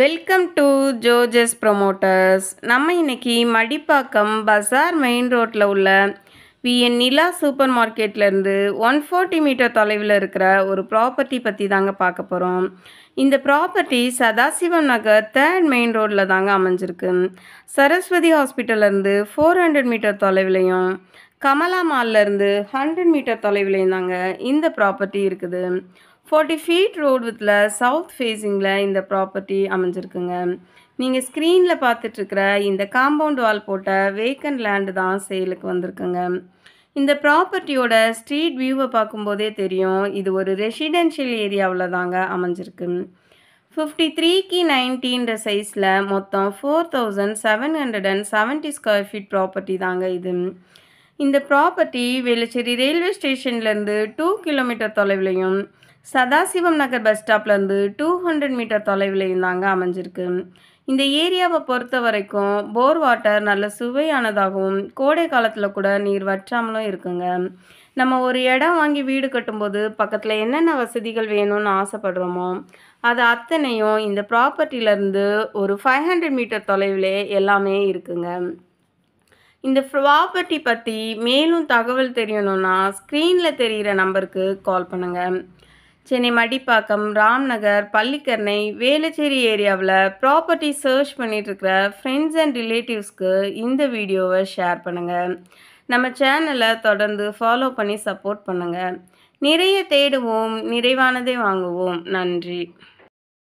welcome to ஜோஜஸ் promoters நம்ம இன்றைக்கி மடிப்பாக்கம் பசார் main ரோட்டில் உள்ள விஎன் நிலா சூப்பர் மார்க்கெட்லேருந்து ஒன் ஃபார்ட்டி மீட்டர் தொலைவில் இருக்கிற ஒரு ப்ராப்பர்ட்டி பற்றி தாங்க பார்க்க போகிறோம் இந்த property Sadasivam Nagar third main ரோட்டில் தாங்க அமைஞ்சிருக்கு சரஸ்வதி ஹாஸ்பிட்டல்லேருந்து ஃபோர் ஹண்ட்ரட் மீட்டர் தொலைவிலையும் கமலா மால்லேருந்து ஹண்ட்ரட் மீட்டர் தொலைவிலையும் தாங்க இந்த ப்ராப்பர்ட்டி இருக்குது ஃபார்ட்டி ஃபீட் ரோடு வித்தில் சவுத் ஃபேஸிங்கில் இந்த ப்ராப்பர்ட்டி அமைஞ்சிருக்குங்க நீங்கள் ஸ்க்ரீனில் பார்த்துட்ருக்கிற இந்த காம்பவுண்ட் வால் போட்ட வேக்கண்ட் லேண்டு தான் சேலுக்கு வந்திருக்குங்க இந்த ப்ராப்பர்ட்டியோட ஸ்ட்ரீட் வியூவை பார்க்கும்போதே தெரியும் இது ஒரு ரெசிடென்ஷியல் ஏரியாவில் தாங்க அமைஞ்சிருக்கு ஃபிஃப்டி த்ரீ கி நைன்டீன்ற சைஸில் மொத்தம் four thousand seven hundred and seventy square feet property தாங்க இது இந்த ப்ராப்பர்ட்டி வேலுச்சேரி ரயில்வே ஸ்டேஷன்லேருந்து டூ கிலோமீட்டர் தொலைவிலையும் சதாசிவம் நகர் பஸ் ஸ்டாப்லேருந்து டூ ஹண்ட்ரட் மீட்டர் தொலைவில் தாங்க அமைஞ்சிருக்கு இந்த ஏரியாவை பொறுத்த வரைக்கும் போர் வாட்டர் நல்ல சுவையானதாகவும் கோடை காலத்தில் கூட நீர் வற்றாமலும் இருக்குங்க நம்ம ஒரு இடம் வாங்கி வீடு கட்டும்போது பக்கத்தில் என்னென்ன வசதிகள் வேணும்னு ஆசைப்படுறோமோ அது அத்தனையும் இந்த ப்ராப்பர்ட்டியிலேருந்து ஒரு ஃபைவ் ஹண்ட்ரட் மீட்டர் தொலைவிலே எல்லாமே இருக்குங்க இந்த ப்ராப்பர்ட்டி பற்றி மேலும் தகவல் தெரியணும்னா ஸ்க்ரீனில் தெரிகிற நம்பருக்கு கால் பண்ணுங்கள் சென்னை மடிப்பாக்கம் ராம்நகர் பள்ளிக்கரணை வேளச்சேரி ஏரியாவில் ப்ராப்பர்ட்டி சர்ச் பண்ணிகிட்ருக்கிற ஃப்ரெண்ட்ஸ் அண்ட் ரிலேட்டிவ்ஸ்க்கு இந்த வீடியோவை ஷேர் பண்ணுங்கள் நம்ம சேனலை தொடர்ந்து ஃபாலோ பண்ணி சப்போர்ட் பண்ணுங்கள் நிறைய தேடுவோம் நிறைவானதை வாங்குவோம் நன்றி